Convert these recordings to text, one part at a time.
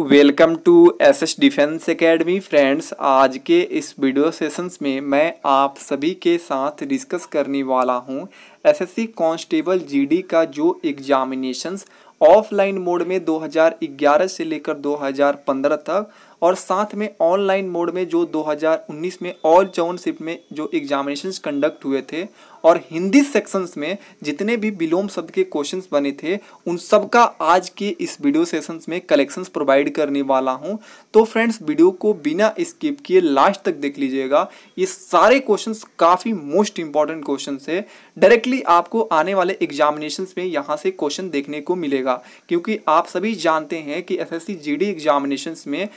welcome to S S defence academy friends आज के इस वीडियो सेशंस में मैं आप सभी के साथ डिस्कस करने वाला हूं एसएससी कांस्टेबल जीडी का जो एग्जामिनेशंस ऑफलाइन मोड में 2011 से लेकर 2015 तक और साथ में ऑनलाइन मोड में जो 2019 में ऑल चाउनशिप में जो एग्जामिनेशन कंडक्ट हुए थे और हिंदी सेक्शंस में जितने भी विलोम शब्द के क्वेश्चंस बने थे उन सब का आज के इस वीडियो सेशंस में कलेक्शंस प्रोवाइड करने वाला हूं तो फ्रेंड्स वीडियो को बिना स्किप किए लास्ट तक देख लीजिएगा ये सारे क्वेश्चंस काफ़ी मोस्ट इंपॉर्टेंट क्वेश्चन है डायरेक्टली आपको आने वाले एग्जामिनेशन में यहाँ से क्वेश्चन देखने को मिलेगा क्योंकि आप सभी जानते हैं कि एस एस एग्जामिनेशन में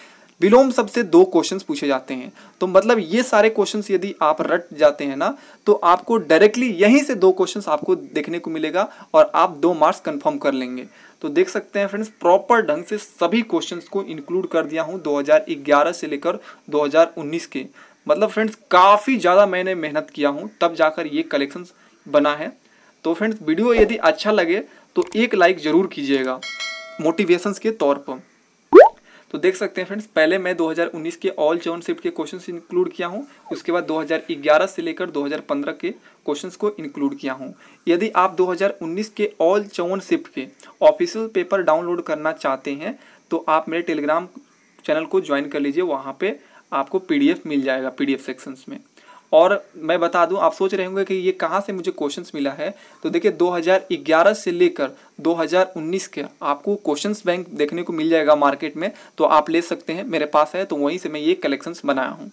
विलोम सबसे दो क्वेश्चंस पूछे जाते हैं तो मतलब ये सारे क्वेश्चंस यदि आप रट जाते हैं ना तो आपको डायरेक्टली यहीं से दो क्वेश्चंस आपको देखने को मिलेगा और आप दो मार्क्स कंफर्म कर लेंगे तो देख सकते हैं फ्रेंड्स प्रॉपर ढंग से सभी क्वेश्चंस को इंक्लूड कर दिया हूँ 2011 से लेकर 2019 के मतलब फ्रेंड्स काफ़ी ज़्यादा मैंने मेहनत किया हूँ तब जाकर ये कलेक्शंस बना है तो फ्रेंड्स वीडियो यदि अच्छा लगे तो एक लाइक ज़रूर कीजिएगा मोटिवेशंस के तौर पर तो देख सकते हैं फ्रेंड्स पहले मैं 2019 के ऑल जॉन शिफ्ट के क्वेश्चंस इंक्लूड किया हूं उसके बाद 2011 से लेकर 2015 के क्वेश्चंस को इंक्लूड किया हूं यदि आप 2019 के ऑल जॉन शिफ्ट के ऑफिशियल पेपर डाउनलोड करना चाहते हैं तो आप मेरे टेलीग्राम चैनल को ज्वाइन कर लीजिए वहाँ पर आपको पी मिल जाएगा पी सेक्शंस में और मैं बता दूं आप सोच रहे होंगे कि ये कहाँ से मुझे क्वेश्चंस मिला है तो देखिए 2011 से लेकर 2019 के आपको क्वेश्चंस बैंक देखने को मिल जाएगा मार्केट में तो आप ले सकते हैं मेरे पास है तो वहीं से मैं ये कलेक्शंस बनाया हूँ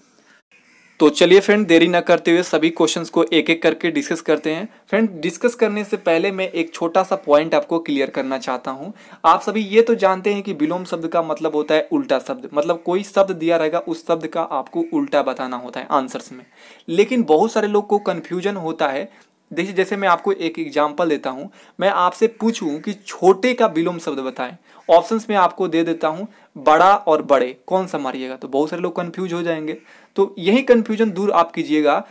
तो चलिए फ्रेंड देरी ना करते हुए सभी क्वेश्चंस को एक एक करके डिस्कस करते हैं फ्रेंड डिस्कस करने से पहले मैं एक छोटा सा पॉइंट आपको क्लियर करना चाहता हूं आप सभी ये तो जानते हैं कि विलोम शब्द का मतलब होता है उल्टा शब्द मतलब कोई शब्द दिया रहेगा उस शब्द का आपको उल्टा बताना होता है आंसर्स में लेकिन बहुत सारे लोग को कन्फ्यूजन होता है देखिए जैसे मैं आपको एक एग्जाम्पल देता हूँ मैं आपसे पूछूँ कि छोटे का विलोम शब्द बताएं ऑप्शन में आपको दे देता हूँ बड़ा और बड़े कौन सा मारिएगा तो बहुत सारे लोग कन्फ्यूज हो जाएंगे तो यही कन्फ्यूजन दूर आप कीजिएगा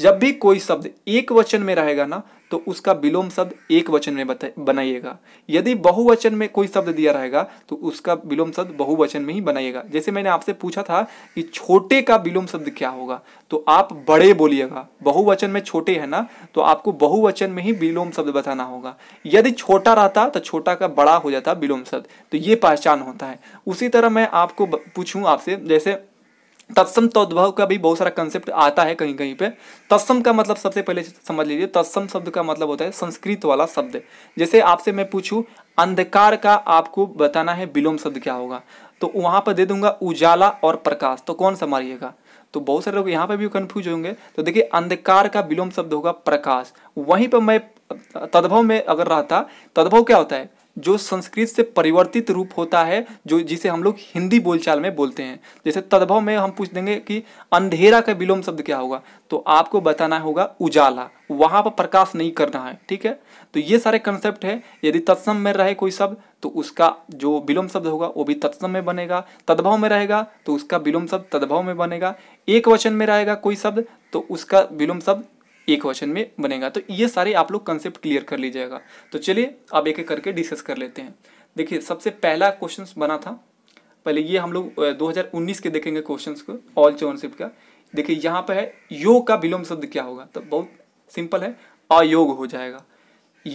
जब भी कोई शब्द एक वचन में रहेगा ना तो उसका विलोम शब्द एक वचन में बनाइएगा यदि बहुवचन में कोई शब्द दिया रहेगा तो उसका विलोम शब्द बहुवचन में ही बनाइएगा जैसे मैंने आपसे पूछा था कि छोटे का विलोम शब्द क्या होगा तो आप बड़े बोलिएगा बहुवचन में छोटे है ना तो आपको बहुवचन में ही विलोम शब्द बताना होगा यदि छोटा रहता तो छोटा का बड़ा हो जाता विलोम शब्द तो ये पहचान होता है उसी तरह मैं आपको पूछूँ आपसे जैसे तत्सम तद्भव का भी बहुत सारा कंसेप्ट आता है कहीं कहीं पे तत्सम का मतलब सबसे पहले समझ लीजिए तत्सम शब्द का मतलब होता है संस्कृत वाला शब्द जैसे आपसे मैं पूछूं अंधकार का आपको बताना है विलोम शब्द क्या होगा तो वहां पर दे दूंगा उजाला और प्रकाश तो कौन सा मारिएगा तो बहुत सारे लोग यहाँ पे भी कन्फ्यूज होंगे तो देखिए अंधकार का विलोम शब्द होगा प्रकाश वहीं पर मैं तद्भव में अगर रहता तद्भव क्या होता है जो संस्कृत से परिवर्तित रूप होता है जो जिसे हम लोग हिंदी बोलचाल में बोलते हैं जैसे तद्भव में हम पूछ देंगे कि अंधेरा का विलोम शब्द क्या होगा तो आपको बताना होगा उजाला वहाँ पर प्रकाश नहीं करना है ठीक है तो ये सारे कंसेप्ट है यदि तत्सम में रहे कोई शब्द तो उसका जो विलोम शब्द होगा वो भी तत्सम में बनेगा तद्भव में रहेगा तो उसका विलोम शब्द तद्भव में बनेगा एक वचन में रहेगा कोई शब्द तो उसका विलोम शब्द एक क्वेश्चन में बनेगा तो ये सारे आप लोग कंसेप्ट क्लियर कर लीजिएगा तो चलिए अब एक एक करके डिस्कस कर लेते हैं देखिए सबसे पहला क्वेश्चन बना था पहले ये हम लोग 2019 के देखेंगे क्वेश्चन को ऑल चौनशिप का देखिए यहाँ पर है योग का विलोम शब्द क्या होगा तो बहुत सिंपल है अयोग हो जाएगा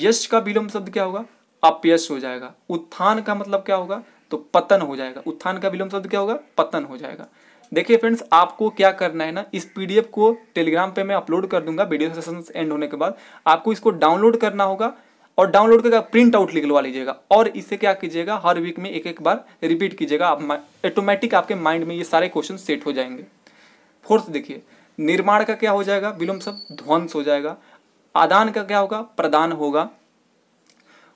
यश का विलोम शब्द क्या होगा अपयश हो जाएगा उत्थान का मतलब क्या होगा तो पतन हो जाएगा उत्थान का विलोम शब्द क्या होगा पतन हो जाएगा देखिए फ्रेंड्स आपको क्या करना है ना इस पीडीएफ को टेलीग्राम पे मैं अपलोड कर दूंगा वीडियो सेशन एंड होने के बाद आपको इसको डाउनलोड करना होगा और डाउनलोड करके प्रिंट आउट निकलवा लीजिएगा और इसे क्या कीजिएगा हर वीक में एक एक बार रिपीट कीजिएगा आप ऑटोमेटिक आपके माइंड में ये सारे क्वेश्चन सेट हो जाएंगे फोर्थ देखिए निर्माण का क्या हो जाएगा विलोम सब ध्वंस हो जाएगा आदान का क्या होगा प्रदान होगा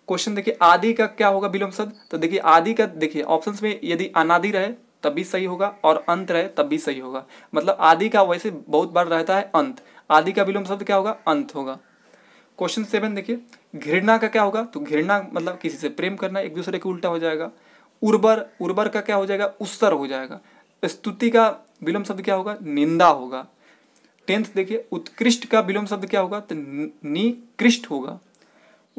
क्वेश्चन देखिए आदि का क्या होगा विलोम शब्द तो देखिए आदि का देखिए ऑप्शंस में यदि अनादि रहे तब भी सही होगा और अंत रहे तब भी सही होगा मतलब आदि का वैसे बहुत बार रहता है अंत आदि का विलोम शब्द क्या होगा अंत होगा क्वेश्चन सेवन देखिए घृणा का क्या होगा तो घृणा मतलब किसी से प्रेम करना एक दूसरे के उल्टा हो जाएगा उर्वर उर्वर का क्या हो जाएगा उत्सर हो जाएगा स्तुति का विलोम शब्द क्या होगा निंदा होगा टेंथ देखिए उत्कृष्ट का विलोम शब्द क्या होगा तो निकृष्ट होगा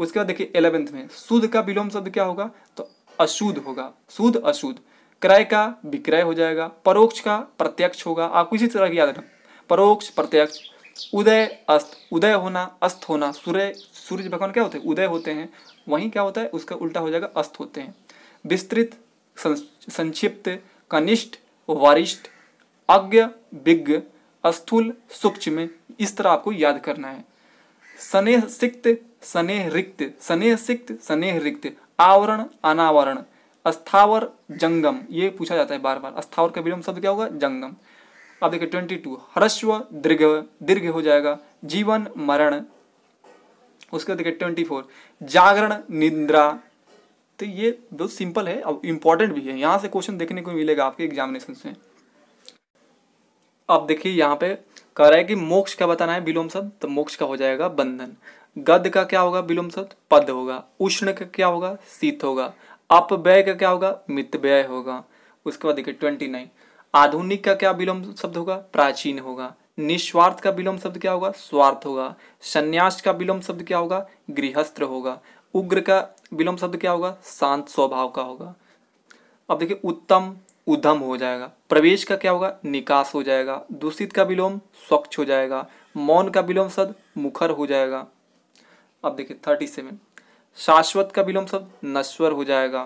उसके बाद देखिए एलेवेंथ में शुद्ध का विलोम शब्द क्या होगा तो अशुद्ध होगा शुद्ध अशुद्ध क्रय का विक्रय हो जाएगा परोक्ष का प्रत्यक्ष होगा आपको इसी तरह की याद रखना परोक्ष प्रत्यक्ष उदय अस्त उदय होना अस्त होना सूर्य सूर्य भगवान क्या होते हैं उदय होते हैं वहीं क्या होता है उसका उल्टा हो जाएगा अस्त होते हैं विस्तृत संक्षिप्त कनिष्ठ वरिष्ठ अज्ञ विज्ञ स्थूल सूक्ष्म इस तरह आपको याद करना है स्नेह सिक्त स्नेह रिक्त स्नेह सिक्त स्नेह रिक्त आवरण अनावरण अस्थावर जंगम ये पूछा जाता है बार बार अस्थावर का विलोम शब्द क्या होगा जंगम अब देखिए ट्वेंटी टू हरस्व दीर्घ दीर्घ हो जाएगा जीवन मरण उसके बाद देखिए ट्वेंटी फोर जागरण निंद्रा तो ये बहुत सिंपल है और इम्पॉर्टेंट भी है यहाँ से क्वेश्चन देखने को मिलेगा आपके एग्जामिनेशन से अब देखिए यहाँ पे कह रहा है कि मोक्ष का बताना है विलोम शब्द तो मोक्ष का हो जाएगा बंधन गद का क्या होगा विलोम शब्द पद होगा उष्ण का क्या होगा शीत होगा अपव्यय का क्या होगा मित व्यय होगा उसके बाद देखिए ट्वेंटी नाइन आधुनिक का क्या विलोम शब्द होगा प्राचीन होगा निस्वार्थ का विलोम शब्द क्या होगा स्वार्थ होगा संन्यास का विलोम शब्द क्या होगा गृहस्थ होगा उग्र का विलोम शब्द क्या होगा शांत स्वभाव का होगा अब देखिए उत्तम उधम हो जाएगा प्रवेश का क्या होगा निकास हो जाएगा दूषित का विलोम स्वच्छ हो जाएगा मौन का विलोम शब्द मुखर हो जाएगा अब देखिए थर्टी सेवन शाश्वत का विलोम शब्द नश्वर हो जाएगा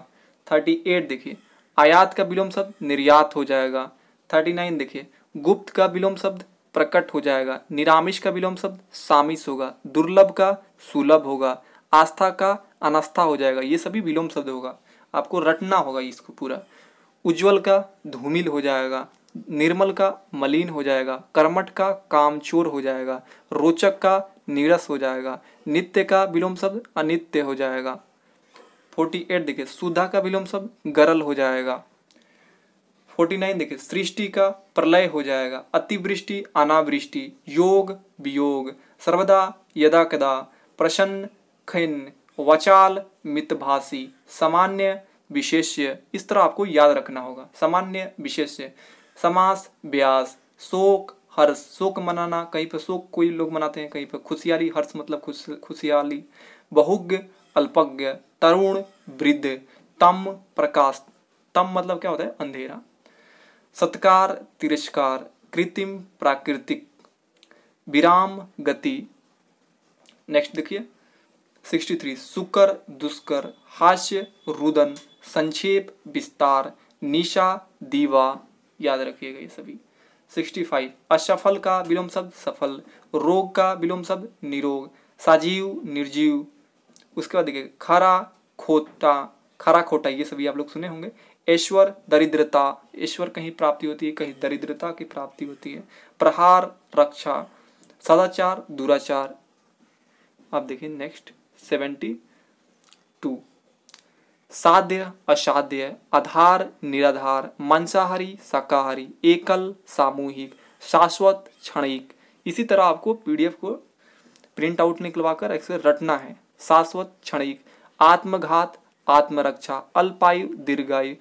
थर्टी एट देखिए आयात का विलोम शब्द निर्यात हो जाएगा थर्टी नाइन देखिए गुप्त का विलोम शब्द प्रकट हो जाएगा निरामिष का विलोम शब्द सामिश होगा दुर्लभ का सुलभ होगा आस्था का अनास्था हो जाएगा ये सभी विलोम शब्द होगा आपको रटना होगा इसको पूरा उज्जवल का धूमिल हो जाएगा निर्मल का मलिन हो जाएगा कर्मठ का कामचोर हो जाएगा रोचक का नीरस हो जाएगा नित्य का विलोम शब्द अनित्य हो जाएगा फोर्टी एट देखिए सुधा का विलोम शब्द गरल हो जाएगा फोर्टी नाइन देखिए सृष्टि का प्रलय हो जाएगा अतिवृष्टि अनावृष्टि योग वियोग सर्वदा यदा कदा प्रसन्न खिन्न वचाल मितभाषी सामान्य विशेष्य इस तरह आपको याद रखना होगा सामान्य विशेष्य समास व्यास शोक हर्ष शोक मनाना कहीं पर शोक कोई लोग मनाते हैं कहीं पर खुशियाली हर्ष मतलब खुश खुशियाली बहुज्ञ अल्पज्ञ तरुण वृद्ध तम प्रकाश तम मतलब क्या होता है अंधेरा सत्कार तिरस्कार कृत्रिम प्राकृतिक विराम गति नेक्स्ट देखिए 63 सुकर दुष्कर हास्य रुदन संक्षेप विस्तार निशा दीवा याद रखिएगा ये सभी सिक्सटी फाइव असफल का विलोम शब्द सफल रोग का विलोम शब्द निरोग साजीव निर्जीव उसके बाद देखिए खरा खोटा खरा खोटा ये सभी आप लोग सुने होंगे ईश्वर दरिद्रता ईश्वर कहीं प्राप्ति होती है कहीं दरिद्रता की प्राप्ति होती है प्रहार रक्षा सदाचार दुराचार आप देखिए नेक्स्ट सेवेंटी टू साध्य असाध्य आधार निराधार मांसाहारी शाकाहारी एकल सामूहिक शाश्वत क्षणिक इसी तरह आपको पीडीएफ को प्रिंट आउट निकलवा कर रटना है शाश्वत क्षणिक आत्मघात आत्मरक्षा अल्पायु दीर्घायु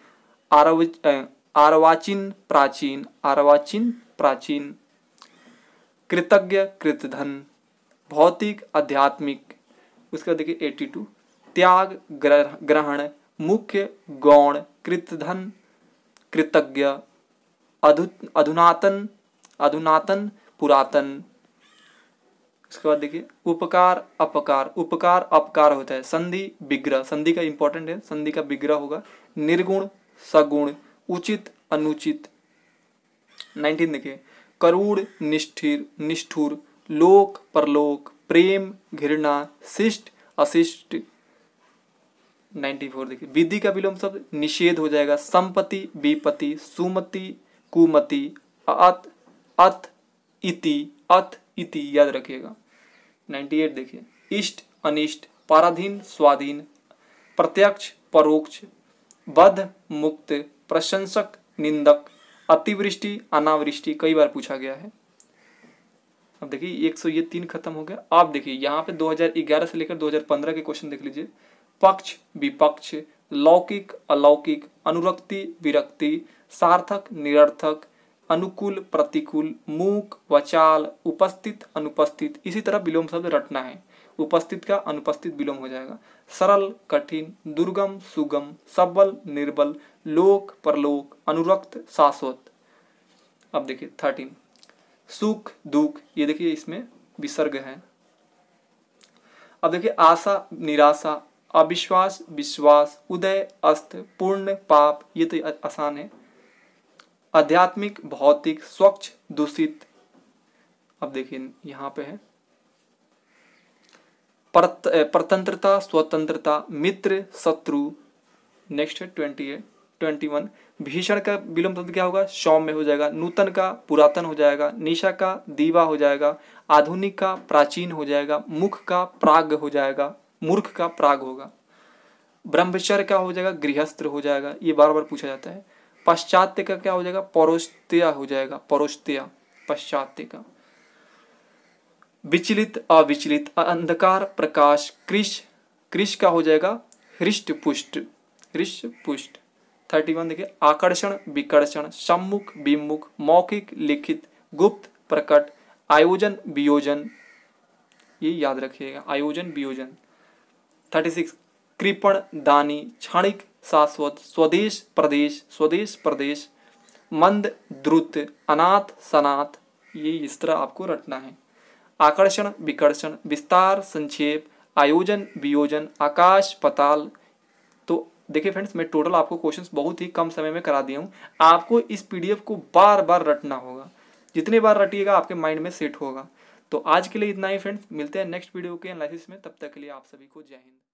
आरवाचिन आरवाचीन प्राचीन आरवाचीन प्राचीन कृतज्ञ कृतधन भौतिक आध्यात्मिक उसका देखिए 82 टू त्याग ग्रहण मुख्य गौण कृतधन कृतज्ञ अधु अधुनातन अधुनातन पुरातन उसके बाद देखिए उपकार अपकार उपकार अपकार होता है संधि विग्रह संधि का इंपॉर्टेंट है संधि का विग्रह होगा निर्गुण सगुण उचित अनुचित नाइनटीन देखिए करूण निष्ठिर निष्ठुर लोक परलोक प्रेम घृणा शिष्ट अशिष्ट नाइन्टी फोर देखिए विधि का विलोम शब्द निषेध हो जाएगा संपत्ति विपति सुमति कुमति अत अत इति अत इति याद रखिएगा नाइन्टी एट देखिए इष्ट अनिष्ट पराधीन स्वाधीन प्रत्यक्ष परोक्ष बध मुक्त प्रशंसक निंदक अतिवृष्टि अनावृष्टि कई बार पूछा गया है अब देखिए एक सौ ये तीन खत्म हो गया आप देखिए यहाँ पे 2011 से लेकर 2015 के क्वेश्चन देख लीजिए पक्ष विपक्ष लौकिक अलौकिक अनुरक्ति विरक्ति सार्थक निरर्थक अनुकूल प्रतिकूल मूक वचाल उपस्थित अनुपस्थित इसी तरह विलोम शब्द रटना है उपस्थित का अनुपस्थित विलोम हो जाएगा सरल कठिन दुर्गम सुगम सबल निर्बल लोक परलोक अनुरक्त शाश्वत अब देखिए थर्टीन सुख दुख ये देखिए इसमें विसर्ग है अब देखिए आशा निराशा अविश्वास विश्वास उदय अस्त पूर्ण पाप ये तो आसान है आध्यात्मिक भौतिक स्वच्छ दूषित अब देखिए यहाँ पे है परतंत्रता स्वतंत्रता मित्र शत्रु नेक्स्ट है ट्वेंटी ट्वेंटी वन भीषण का विलोम तत्व क्या होगा सौम्य में हो जाएगा नूतन का पुरातन हो जाएगा निशा का दीवा हो जाएगा आधुनिक का प्राचीन हो जाएगा मुख का प्राग हो जाएगा मूर्ख का प्राग होगा ब्रह्मचर्य क्या हो जाएगा गृहस्थ हो जाएगा ये बार बार पूछा जाता है पाश्चात्य का क्या हो जाएगा पौरोस्त्या हो जाएगा पौरोस्त्या पाश्चात्य का विचलित अविचलित अंधकार प्रकाश कृष कृष का हो जाएगा हृष्ट पुष्ट हृष्ट पुष्ट थर्टी वन देखिए आकर्षण विकर्षण सम्मुख विमुख मौखिक लिखित गुप्त प्रकट आयोजन वियोजन ये याद रखिएगा आयोजन वियोजन थर्टी सिक्स कृपण दानी क्षणिक शाश्वत स्वदेश प्रदेश स्वदेश प्रदेश मंद द्रुत अनाथ सनाथ ये इस तरह आपको रटना है आकर्षण विकर्षण विस्तार संक्षेप आयोजन वियोजन आकाश पताल तो देखिए फ्रेंड्स मैं टोटल आपको क्वेश्चंस बहुत ही कम समय में करा दिया हूँ आपको इस पीडीएफ को बार बार रटना होगा जितने बार रटिएगा आपके माइंड में सेट होगा तो आज के लिए इतना ही फ्रेंड्स मिलते हैं नेक्स्ट वीडियो के एनालिसिस में तब तक के लिए आप सभी को जय हिंद